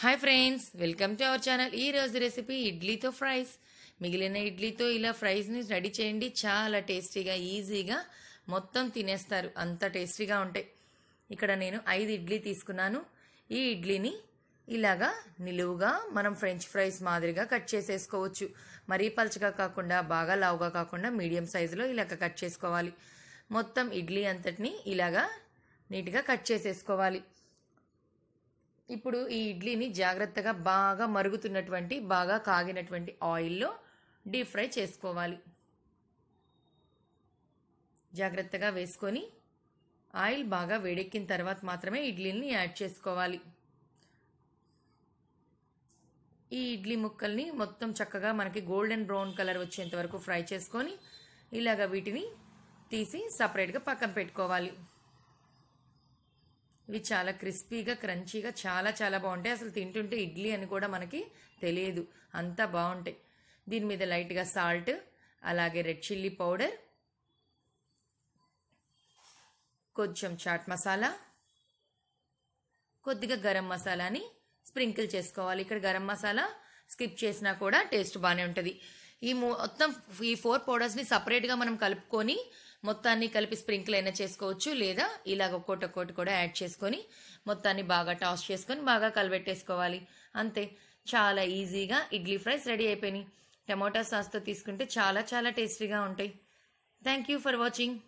hi friends welcome to our channel ఈ రోజు recipe ఇడ్లీతో fries మిగిలిన ఇడ్లీతో ఇలా ఫ్రైస్ని రెడీ చేయండి చాలా టేస్టీగా ఈజీగా మొత్తం తినేస్తారు అంత టేస్టీగా ఉంటాయి ఇక్కడ నేను ఐదు ఇడ్లీ తీసుకున్నాను ఈ ఇడ్లీని ఇలాగా నిలువుగా మనం ఫ్రెంచ్ ఫ్రైస్ మాదిరిగా కట్ చేసేసుకోవచ్చు మరీ పలచగా కాకుండా బాగా లావుగా కాకుండా మీడియం సైజులో ఇలాగ కట్ చేసుకోవాలి మొత్తం ఇడ్లీ అంతటిని ఇలాగా నీట్గా కట్ చేసేసుకోవాలి ఇప్పుడు ఈ ఇడ్లీని జాగ్రత్తగా బాగా మరుగుతున్నటువంటి బాగా కాగినటువంటి ఆయిల్లో డీప్ ఫ్రై చేసుకోవాలి జాగ్రత్తగా వేసుకొని ఆయిల్ బాగా వేడెక్కిన తర్వాత మాత్రమే ఇడ్లీని యాడ్ చేసుకోవాలి ఈ ఇడ్లీ ముక్కల్ని మొత్తం చక్కగా మనకి గోల్డెన్ బ్రౌన్ కలర్ వచ్చేంత వరకు ఫ్రై చేసుకొని ఇలాగ వీటిని తీసి సపరేట్గా పక్కన పెట్టుకోవాలి ఇవి చాలా క్రిస్పీగా క్రంచీగా చాలా చాలా బాగుంటాయి అసలు తింటుంటే ఇడ్లీ అని కూడా మనకి తెలియదు అంత బాగుంటాయి దీని మీద లైట్గా సాల్ట్ అలాగే రెడ్ చిల్లీ పౌడర్ కొంచెం చాట్ మసాలా కొద్దిగా గరం మసాలాని స్ప్రింకిల్ చేసుకోవాలి ఇక్కడ గరం మసాలా స్కిప్ చేసినా కూడా టేస్ట్ బాగానే ఉంటుంది ఈ మొత్తం ఈ ఫోర్ పౌడర్స్ని సపరేట్గా మనం కలుపుకొని మొత్తాన్ని కలిపి స్ప్రింకిల్ అయినా చేసుకోవచ్చు లేదా ఇలాగ ఒక్కోటి ఒక్కోటి కూడా యాడ్ చేసుకొని మొత్తాన్ని బాగా టాస్ చేసుకొని బాగా కలబెట్టేసుకోవాలి అంతే చాలా ఈజీగా ఇడ్లీ ఫ్రైస్ రెడీ అయిపోయినాయి టమోటా సాస్తో తీసుకుంటే చాలా చాలా టేస్టీగా ఉంటాయి థ్యాంక్ యూ ఫర్ వాచింగ్